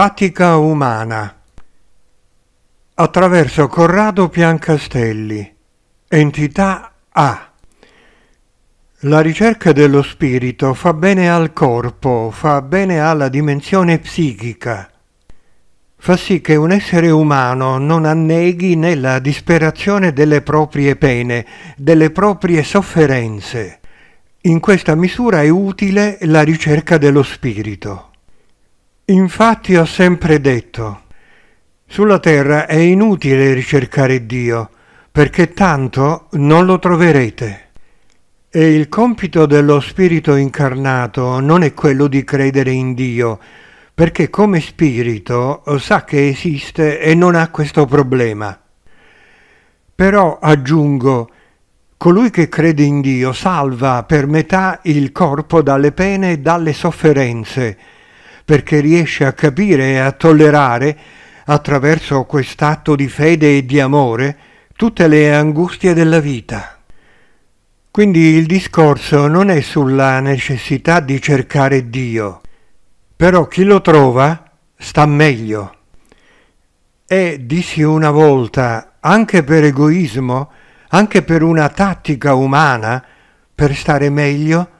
Tattica umana Attraverso Corrado Piancastelli Entità A La ricerca dello spirito fa bene al corpo, fa bene alla dimensione psichica. Fa sì che un essere umano non anneghi nella disperazione delle proprie pene, delle proprie sofferenze. In questa misura è utile la ricerca dello spirito. Infatti ho sempre detto, sulla terra è inutile ricercare Dio, perché tanto non lo troverete. E il compito dello Spirito incarnato non è quello di credere in Dio, perché come Spirito sa che esiste e non ha questo problema. Però aggiungo, colui che crede in Dio salva per metà il corpo dalle pene e dalle sofferenze, perché riesce a capire e a tollerare, attraverso quest'atto di fede e di amore, tutte le angustie della vita. Quindi il discorso non è sulla necessità di cercare Dio, però chi lo trova sta meglio. E dissi una volta, anche per egoismo, anche per una tattica umana, per stare meglio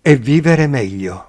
e vivere meglio.